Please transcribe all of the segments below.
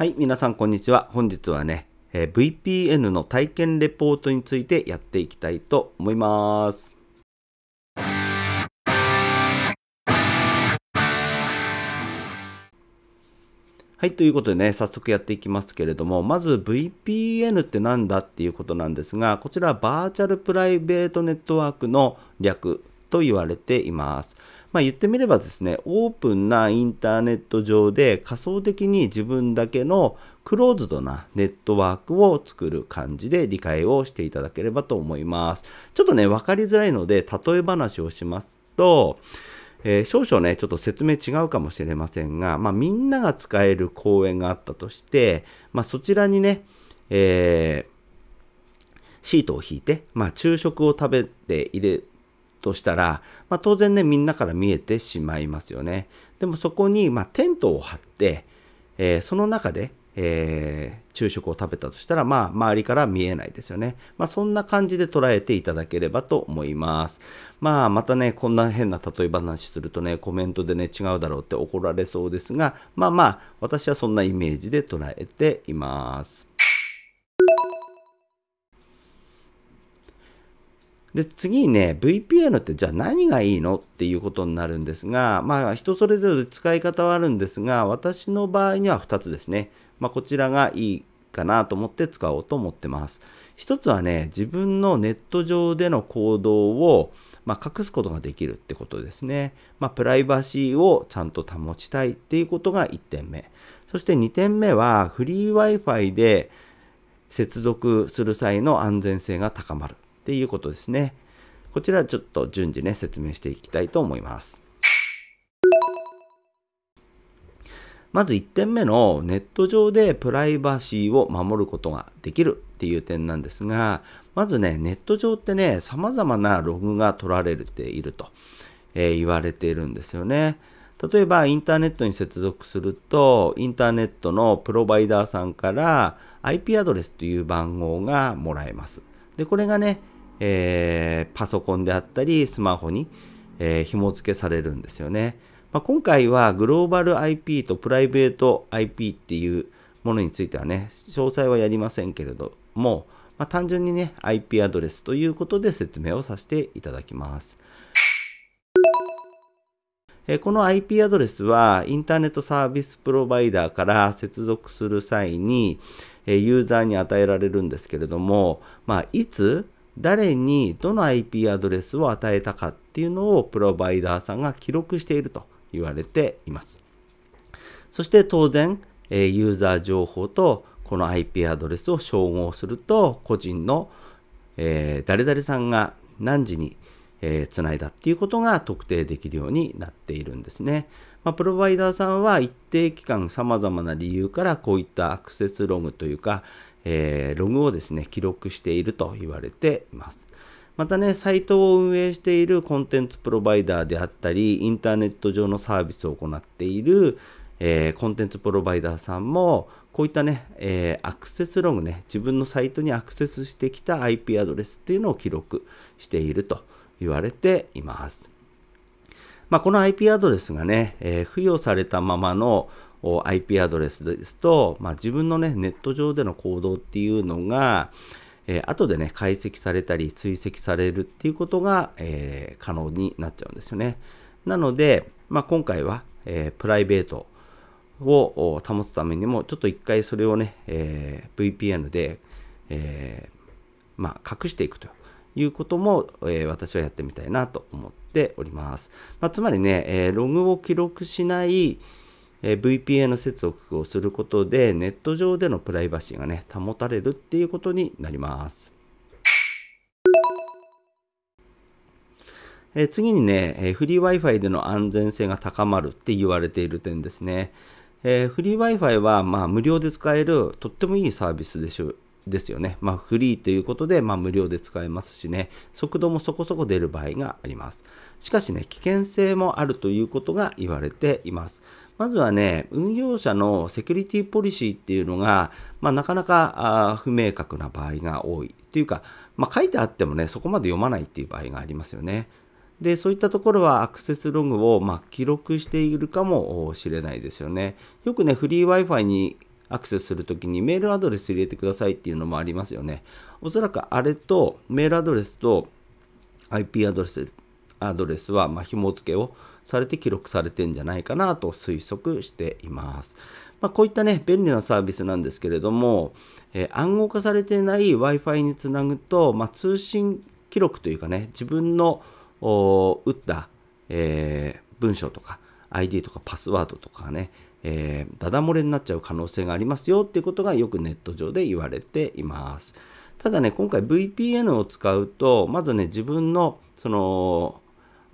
はい、皆さんこんにちは。本日はね、えー、VPN の体験レポートについてやっていきたいと思います。はい、ということでね、早速やっていきますけれども、まず VPN って何だっていうことなんですが、こちらバーチャルプライベートネットワークの略と言われています。まあ、言ってみればですね、オープンなインターネット上で仮想的に自分だけのクローズドなネットワークを作る感じで理解をしていただければと思います。ちょっとね、わかりづらいので、例え話をしますと、えー、少々ね、ちょっと説明違うかもしれませんが、まあ、みんなが使える公園があったとして、まあ、そちらにね、えー、シートを引いて、まあ、昼食を食べて入れとしたら、まあ、当然ねみんなから見えてしまいますよねでもそこに、まあ、テントを張って、えー、その中で、えー、昼食を食べたとしたらまあ周りから見えないですよね、まあ、そんな感じで捉えていただければと思いますまあまたねこんな変な例え話するとねコメントでね違うだろうって怒られそうですがまあまあ私はそんなイメージで捉えていますで、次にね、VPN ってじゃあ何がいいのっていうことになるんですが、まあ人それぞれ使い方はあるんですが、私の場合には2つですね。まあこちらがいいかなと思って使おうと思ってます。1つはね、自分のネット上での行動を、まあ、隠すことができるってことですね。まあ、プライバシーをちゃんと保ちたいっていうことが1点目。そして2点目は、フリー Wi-Fi で接続する際の安全性が高まる。っていうことですね。こちらちょっと順次ね、説明していきたいと思います。まず1点目のネット上でプライバシーを守ることができるっていう点なんですが、まずね、ネット上ってね、様々なログが取られていると、えー、言われているんですよね。例えばインターネットに接続すると、インターネットのプロバイダーさんから IP アドレスという番号がもらえます。で、これがね、えー、パソコンであったりスマホに、えー、紐付けされるんですよね。まあ、今回はグローバル IP とプライベート IP っていうものについてはね、詳細はやりませんけれども、まあ、単純にね、IP アドレスということで説明をさせていただきます。えこの IP アドレスはインターネットサービスプロバイダーから接続する際にユーザーに与えられるんですけれども、まあ、いつ誰にどの IP アドレスを与えたかっていうのをプロバイダーさんが記録していると言われています。そして当然、えユーザー情報とこの IP アドレスを照合すると個人の、え誰々さんが何時にえつないだっていうことが特定できるようになっているんですね。まあ、プロバイダーさんは一定期間様々な理由からこういったアクセスログというか、えー、ログをですね、記録していると言われています。またね、サイトを運営しているコンテンツプロバイダーであったり、インターネット上のサービスを行っている、えー、コンテンツプロバイダーさんも、こういったね、えー、アクセスログね、自分のサイトにアクセスしてきた IP アドレスっていうのを記録していると言われています。まあ、この IP アドレスがね、えー、付与されたままの IP アドレスですと、まあ、自分のね、ネット上での行動っていうのが、えー、後でね、解析されたり追跡されるっていうことが、えー、可能になっちゃうんですよね。なので、まあ、今回は、えー、プライベートを保つためにも、ちょっと一回それをね、えー、VPN で、えー、まあ、隠していくということも、えー、私はやってみたいなと思っております。まあ、つまりね、えログを記録しない、えー、VPN 接続をすることでネット上でのプライバシーがね保たれるっていうことになります。えー、次にね、えー、フリー Wi-Fi での安全性が高まるって言われている点ですね。えー、フリー Wi-Fi はまあ無料で使えるとってもいいサービスでしょですよね。まあ、フリーということで、まあ、無料で使えますしね、速度もそこそこ出る場合があります。しかしね、危険性もあるということが言われています。まずはね、運用者のセキュリティポリシーっていうのが、まあ、なかなか不明確な場合が多い。というか、まあ、書いてあってもね、そこまで読まないっていう場合がありますよね。で、そういったところはアクセスログを、まあ、記録しているかもしれないですよね。よくね、フリー Wi-Fi にアクセスするときにメールアドレス入れてくださいっていうのもありますよね。おそらくあれとメールアドレスと IP アドレスアドレスはま紐付けをされて記録されてんじゃないかなと推測しています。まあ、こういったね、便利なサービスなんですけれども、えー、暗号化されてない Wi-Fi につなぐと、まあ、通信記録というかね、自分の打った、えー、文章とか ID とかパスワードとかね、えー、ダダ漏れになっちゃう可能性がありますよっていうことがよくネット上で言われています。ただね、今回 VPN を使うと、まずね、自分のその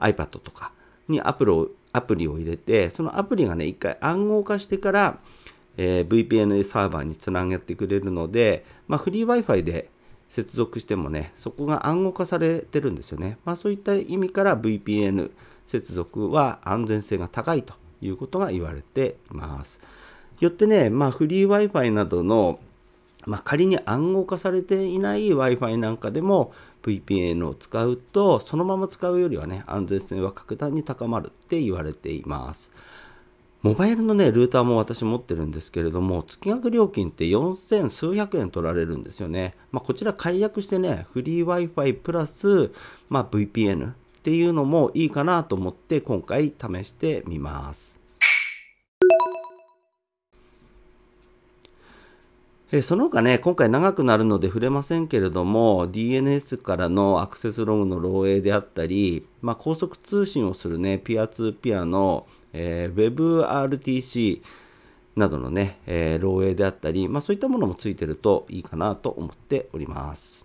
iPad とかにアプロアプリを入れて、そのアプリがね、一回暗号化してから、えー、VPN サーバーにつなげてくれるので、まあ、フリー Wi-Fi で接続してもね、そこが暗号化されてるんですよね。まあ、そういった意味から VPN 接続は安全性が高いということが言われています。よってね、まあ、フリー Wi-Fi などのまあ、仮に暗号化されていない Wi-Fi なんかでも VPN を使うとそのまま使うよりはね安全性は格段に高まるって言われていますモバイルのねルーターも私持ってるんですけれども月額料金って4000数百円取られるんですよね、まあ、こちら解約してねフリー Wi-Fi プラス、まあ、VPN っていうのもいいかなと思って今回試してみますえその他ね、今回長くなるので触れませんけれども、DNS からのアクセスログの漏洩であったり、まあ、高速通信をするね、ピアツーピアの、えー、WebRTC などのね、えー、漏洩であったり、まあ、そういったものもついてるといいかなと思っております。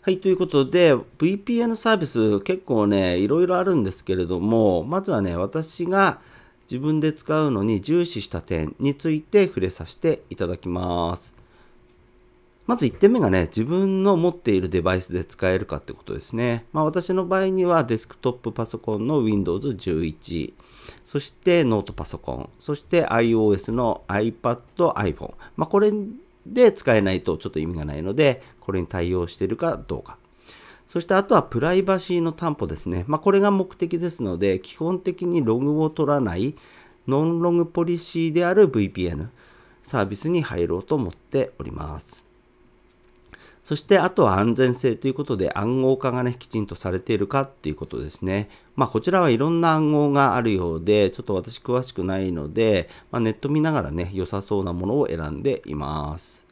はい、ということで、VPN サービス結構ね、いろいろあるんですけれども、まずはね、私が、自分で使うのに重視した点について触れさせていただきます。まず1点目がね、自分の持っているデバイスで使えるかってことですね。まあ私の場合にはデスクトップパソコンの Windows 11、そしてノートパソコン、そして iOS の iPad、iPhone。まあこれで使えないとちょっと意味がないので、これに対応しているかどうか。そしてあとはプライバシーの担保ですね。まあ、これが目的ですので、基本的にログを取らないノンログポリシーである VPN サービスに入ろうと思っております。そしてあとは安全性ということで暗号化がね、きちんとされているかっていうことですね。まあこちらはいろんな暗号があるようで、ちょっと私詳しくないので、まあ、ネット見ながらね、良さそうなものを選んでいます。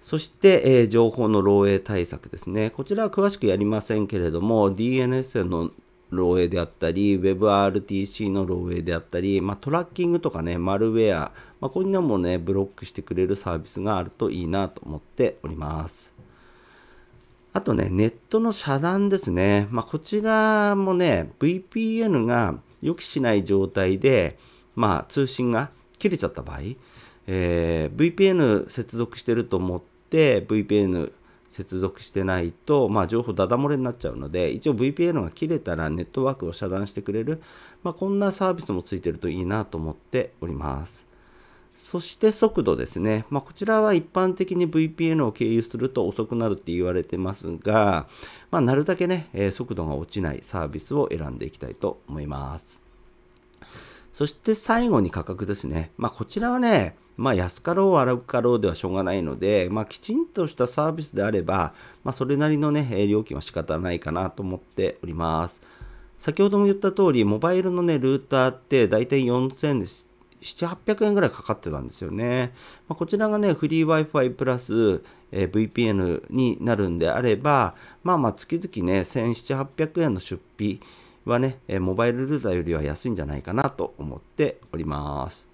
そして、えー、情報の漏洩対策ですね。こちらは詳しくやりませんけれども、DNS の漏洩であったり、WebRTC の漏洩であったり、まあ、トラッキングとかね、マルウェア、まあ、こんなもね、ブロックしてくれるサービスがあるといいなと思っております。あとね、ネットの遮断ですね。まあ、こちらもね、VPN が予期しない状態で、まあ、通信が切れちゃった場合、えー、VPN 接続してると思っ VPN 接続してないと、まあ、情報ダダ漏れになっちゃうので一応 VPN が切れたらネットワークを遮断してくれる、まあ、こんなサービスもついてるといいなと思っておりますそして速度ですね、まあ、こちらは一般的に VPN を経由すると遅くなるって言われてますが、まあ、なるだけね、え速度が落ちないサービスを選んでいきたいと思いますそして最後に価格ですね、まあ、こちらはねまあ、安かろう悪かろうではしょうがないので、まあ、きちんとしたサービスであれば、まあ、それなりの、ね、料金は仕方ないかなと思っております。先ほども言った通り、モバイルの、ね、ルーターって大体4000です。7800円ぐらいかかってたんですよね。まあ、こちらがね、フリー Wi-Fi プラス、えー、VPN になるんであれば、まあまあ月々ね、1700、800円の出費はね、モバイルルーターよりは安いんじゃないかなと思っております。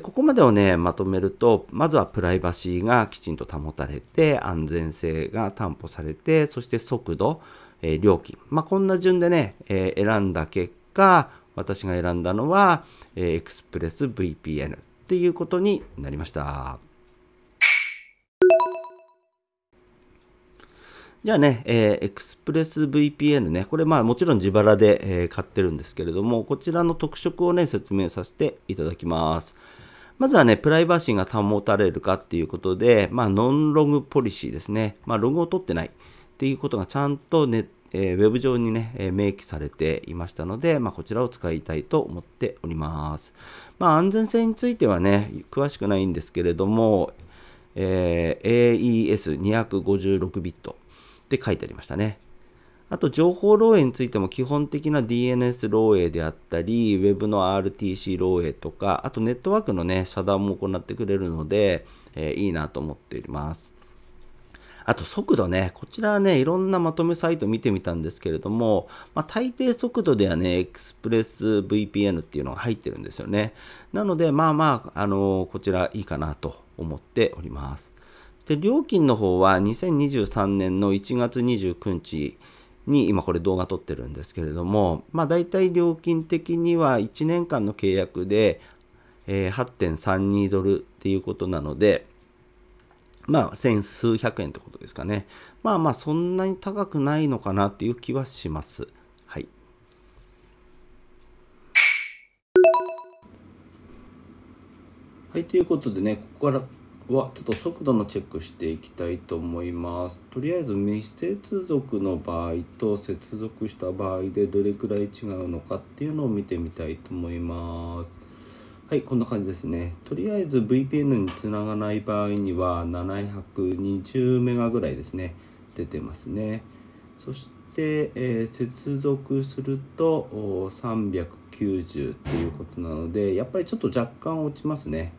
ここまでをね、まとめると、まずはプライバシーがきちんと保たれて、安全性が担保されて、そして速度、え料金。まあ、こんな順でね、え選んだ結果、私が選んだのは、えエクスプレス VPN っていうことになりました。じゃあね、えー、エクスプレス VPN ね、これまあもちろん自腹で、えー、買ってるんですけれども、こちらの特色をね、説明させていただきます。まずはね、プライバシーが保たれるかっていうことで、まあ、ノンログポリシーですね。まあ、ログを取ってないっていうことがちゃんとね、えー、ウェブ上にね、えー、明記されていましたので、まあ、こちらを使いたいと思っております。まあ、安全性についてはね、詳しくないんですけれども、えー、AES256 ビットって書いてありましたね。あと、情報漏洩についても基本的な DNS 漏洩であったり、ウェブの RTC 漏洩とか、あとネットワークのね、遮断も行ってくれるので、えー、いいなと思っています。あと速度ね、こちらはね、いろんなまとめサイト見てみたんですけれども、まあ、大抵速度ではね、エクスプレス VPN っていうのが入ってるんですよね。なので、まあまあ、あのー、こちらいいかなと思っております。で、料金の方は2023年の1月29日、に今これ動画撮ってるんですけれども、まあ大体料金的には1年間の契約で、え8.32ドルっていうことなので、まあ千数百円ってことですかね。まあまあそんなに高くないのかなっていう気はします。はい。はい、ということでね、ここからはちょっと速度のチェックしていきたいと思います。とりあえず未接続の場合と接続した場合でどれくらい違うのかっていうのを見てみたいと思います。はい、こんな感じですね。とりあえず VPN につながない場合には720メガぐらいですね、出てますね。そして、えー、接続すると390っていうことなので、やっぱりちょっと若干落ちますね。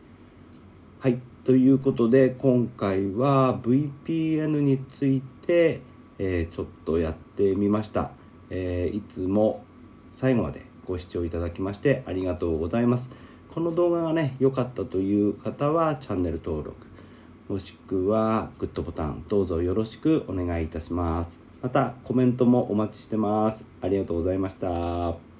はい。ということで今回は VPN について、えー、ちょっとやってみました、えー、いつも最後までご視聴いただきましてありがとうございますこの動画がね良かったという方はチャンネル登録もしくはグッドボタンどうぞよろしくお願いいたしますまたコメントもお待ちしてますありがとうございました